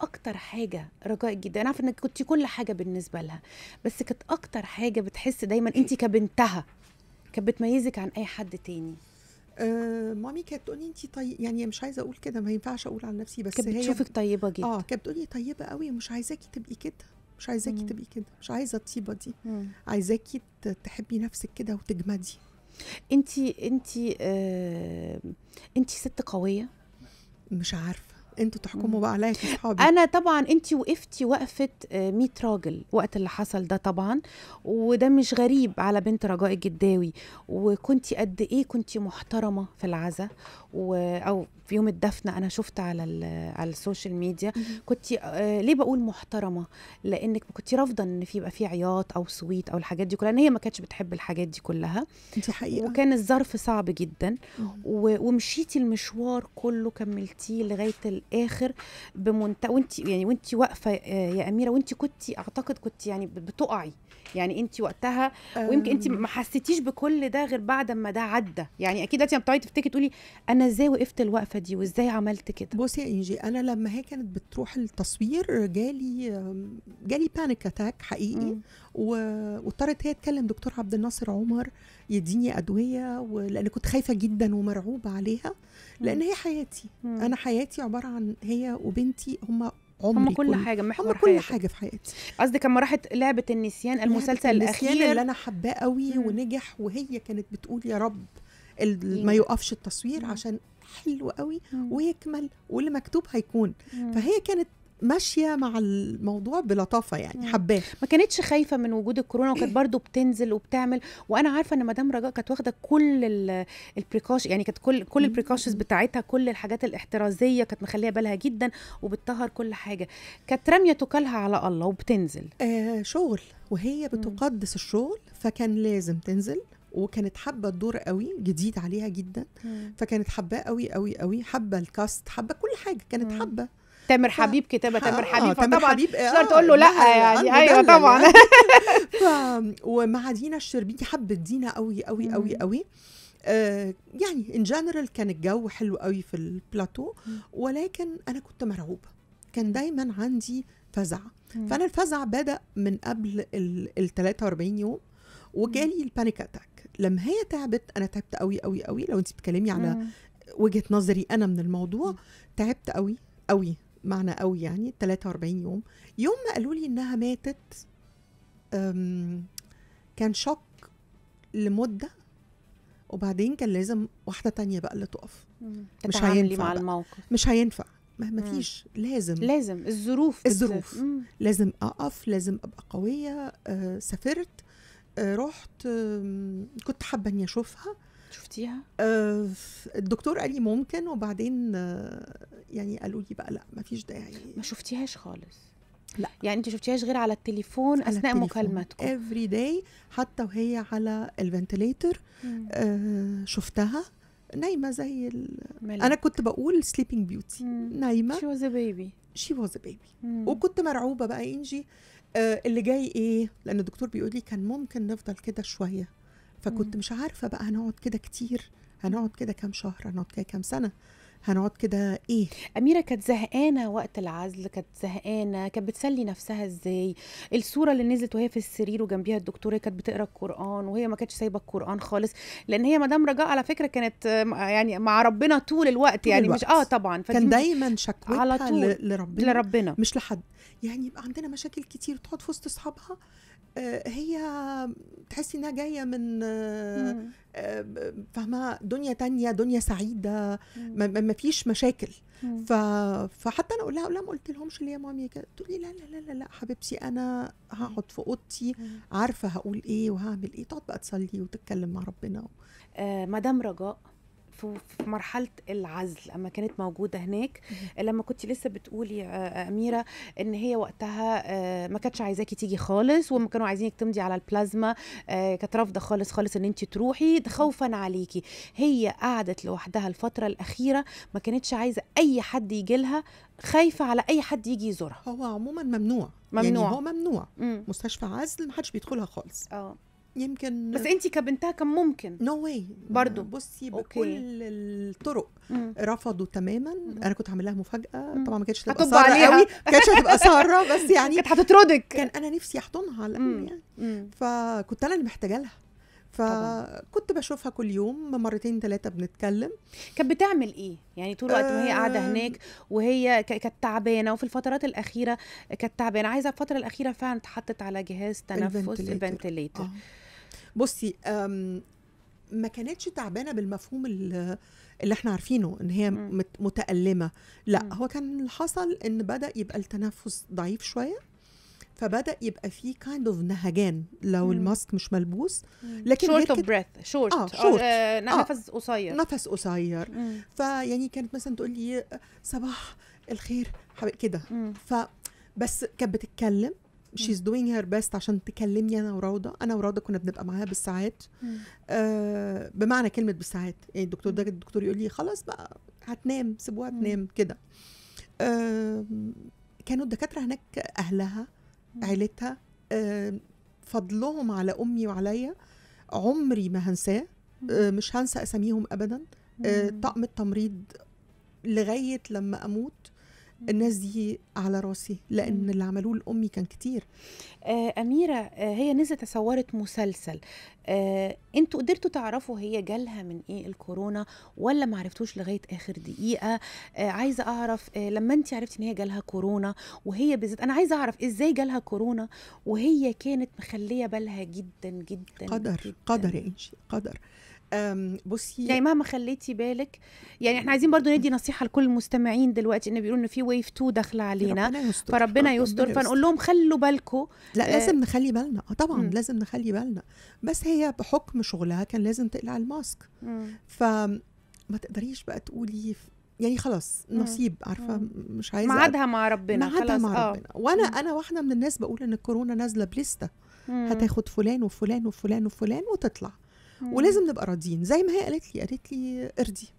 اكتر حاجه رجاء جدا انا عارفه انك كنت كل حاجه بالنسبه لها بس كانت اكتر حاجه بتحس دايما انت كبنتها كانت بتميزك عن اي حد تاني آه مامي كانت تقولي انت طيب يعني مش عايزه اقول كده ما ينفعش اقول عن نفسي بس كانت بتشوفك طيبه جدا اه كانت بتقولي طيبه قوي مش عايزاكي تبقي كده مش عايزاكي تبقي كده مش عايزه الطيبه دي عايزاكي تحبي نفسك كده وتجمدي انت انت آه انت ست قويه مش عارفه انتوا تحكموا بقى عليا اصحابي انا طبعا انت وقفتي وقفه آه، 100 راجل وقت اللي حصل ده طبعا وده مش غريب على بنت رجاء الجداوي وكنت قد ايه كنت محترمه في العزاء او في يوم الدفن انا شفت على على السوشيال ميديا كنت آه، ليه بقول محترمه لانك كنت رافضه ان في يبقى في عياط او صويت او الحاجات دي كلها ان هي ما كانتش بتحب الحاجات دي كلها دي حقيقه وكان الظرف صعب جدا ومشيتي المشوار كله كملتيه لغايه الاخر بمنت وانت يعني وانت واقفه آه، يا اميره وانت كنت اعتقد كنت يعني بتقعي يعني انت وقتها ويمكن انت ما حسيتيش بكل ده غير بعد ما ده عدى يعني اكيد انت بتقعدي تفتكري تقولي انا ازاي وقفت الوقفه دي وازاي عملت كده بصي يا انجي انا لما هي كانت بتروح التصوير جالي جالي بانيك اتاك حقيقي واضطرت هي تكلم دكتور عبد الناصر عمر يديني ادويه لان كنت خايفه جدا ومرعوبه عليها لان هي حياتي انا حياتي عباره عن عن هي وبنتي هم عمري هم كل, كل حاجه محور هم كل حياتي. حاجه في حياتي قصدك اما راحت لعبه النسيان المسلسل لعبة الاخير النسيان اللي انا حباه قوي مم. ونجح وهي كانت بتقول يا رب ما يوقفش التصوير مم. عشان حلو قوي مم. ويكمل واللي مكتوب هيكون مم. فهي كانت ماشيه مع الموضوع بلطافه يعني حباه ما كانتش خايفه من وجود الكورونا وكانت برضو بتنزل وبتعمل وانا عارفه ان مدام رجاء كانت واخده كل البريكوش يعني كانت كل كل البريكوشنز بتاعتها كل الحاجات الاحترازيه كانت مخليه بالها جدا وبتطهر كل حاجه كانت راميه توكلها على الله وبتنزل آه شغل وهي بتقدس الشغل فكان لازم تنزل وكانت حابه الدور قوي جديد عليها جدا مم. فكانت حباه قوي قوي قوي حابه الكاست حابه كل حاجه كانت حابه تامر حبيب كتابه تامر حبيب آه، طبعا حبيب صار آه، تقول له لا يعني ايوه طبعا يعني. ف... ومع دينا الشربيني حبت دينا قوي قوي قوي قوي آه، يعني ان جنرال كان الجو حلو قوي في البلاتو ولكن انا كنت مرعوبه كان دايما عندي فزع فانا الفزع بدا من قبل ال 43 يوم وجالي البانيك اتاك لما هي تعبت انا تعبت قوي قوي قوي لو انت بتكلمي على وجهه نظري انا من الموضوع تعبت قوي قوي معنى قوي يعني 43 يوم يوم ما قالوا لي انها ماتت كان شوك لمده وبعدين كان لازم واحده تانية بقى اللي تقف مش هينفع مع الموقف مش هينفع ما مم. فيش لازم لازم الظروف الظروف لازم اقف لازم ابقى قويه آه سافرت آه رحت آه كنت حابه اني اشوفها شفتيها؟ آه الدكتور قال لي ممكن وبعدين آه يعني قالوا لي بقى لا مفيش داعي يعني. ما شفتيهاش خالص لا يعني انت شفتيهاش غير على التليفون على اثناء مكالمتكم افري داي حتى وهي على الفنتليتر آه شفتها نايمه زي ال... انا كنت بقول سليبنج بيوتي نايمه شي واز بيبي شي واز بيبي وكنت مرعوبه بقى انجي آه اللي جاي ايه لان الدكتور بيقول لي كان ممكن نفضل كده شويه فكنت مش عارفه بقى هنقعد كده كتير هنقعد كده كام شهر هنقعد كده كام سنه هنقعد كده ايه اميره كانت زهقانه وقت العزل كانت زهقانه كانت بتسلي نفسها ازاي الصوره اللي نزلت وهي في السرير وجنبيها الدكتوره كانت بتقرا القران وهي ما كانتش سايبه القران خالص لان هي مدام رجاء على فكره كانت يعني مع ربنا طول الوقت طول يعني الوقت. مش اه طبعا كان دايما شكوتها على طول لربنا لربنا مش لحد يعني يبقى عندنا مشاكل كتير تقعد في وسط اصحابها آه، هي تحسي انها جايه من آه، مم. فاهمه دنيا تانية دنيا سعيده ما فيش مشاكل ف... فحتى انا اقول لها لا ما قلت لهمش اللي يا مامي كده تقول لي لا لا لا لا حبيبتي انا هقعد في اوضتي عارفه هقول ايه وهعمل ايه تقعد بقى تصلي وتتكلم مع ربنا آه مدام رجاء في مرحله العزل لما كانت موجوده هناك لما كنت لسه بتقولي اميره ان هي وقتها آه، ما كانتش عايزاكي تيجي خالص وما كانوا عايزينك تمضي على البلازما آه، كانت رافضه خالص خالص ان انت تروحي خوفا عليكي هي قعدت لوحدها الفتره الاخيره ما كانتش عايزه اي حد يجي لها خايفه على اي حد يجي يزورها هو عموما ممنوع يعني ممنوع يعني هو ممنوع مم. مستشفى عزل ما حدش بيدخلها خالص اه يمكن بس انت كبنتها كان ممكن نو no واي برضه بصي بكل الطرق مم. رفضوا تماما مم. انا كنت هعمل لها مفاجاه مم. طبعا ما كانتش هتبقى ساره قوي ما كانتش هتبقى ساره بس يعني كانت هتطردك كان انا نفسي احضنها على الاقل يعني مم. فكنت انا اللي محتاجه لها فكنت بشوفها كل يوم مرتين ثلاثه بنتكلم كانت بتعمل ايه يعني طول الوقت وهي قاعده آه. هناك وهي كانت تعبانه وفي الفترات الاخيره كانت تعبانه عايزه الفتره الاخيره فعلا اتحطت على جهاز تنفس الفنتليتر, الفنتليتر. آه. بصي ما كانتش تعبانه بالمفهوم اللي احنا عارفينه ان هي متألمه لا هو كان اللي حصل ان بدا يبقى التنفس ضعيف شويه فبدا يبقى في كايند اوف نهجان لو مم. الماسك مش ملبوس لكن شورت اوف بريث شورت اه شورت آه،, آه،, آه نفس قصير آه. نفس قصير فيعني كانت مثلا تقول لي إيه، صباح الخير كده ف بس كانت بتتكلم شيز دوينج هير بيست عشان تكلمني انا وروضه انا وروضه كنا بنبقى معاها بالساعات آه بمعنى كلمه بالساعات يعني الدكتور ده الدكتور يقول لي خلاص بقى هتنام سيبوها تنام كده آه كانوا الدكاتره هناك اهلها عيلتها آه فضلهم على امي وعليا عمري ما هنساه آه مش هنسى اساميهم ابدا آه طقم التمريض لغايه لما اموت الناس دي على راسي لان اللي عملوه لامي كان كتير آه، اميره آه، هي نزلت صورت مسلسل آه، انتوا قدرتوا تعرفوا هي جالها من ايه الكورونا ولا ما عرفتوش لغايه اخر دقيقه عايزه اعرف لما انت عرفتي ان هي جالها كورونا وهي بالذات انا عايزه اعرف ازاي جالها كورونا وهي كانت مخليه بالها جدا جدا قدر جداً. قدر يا انشي قدر بصي يعني مهما خليتي بالك يعني احنا عايزين برضو ندي نصيحه لكل المستمعين دلوقتي ان بيقولوا ان في ويف 2 داخله علينا ربنا يستر فربنا يستر فنقول لهم خلوا بالكم لا آه لازم نخلي بالنا اه طبعا م. لازم نخلي بالنا بس هي بحكم شغلها كان لازم تقلع الماسك فما تقدريش بقى تقولي يعني خلاص نصيب عارفه مش عايزه معادها مع ربنا معادها مع آه. ربنا آه. وانا م. انا واحده من الناس بقول ان الكورونا نازله بليسته هتاخد فلان وفلان وفلان وفلان وتطلع ولازم نبقى راضيين زي ما هي قالت لي قالت لي ارضي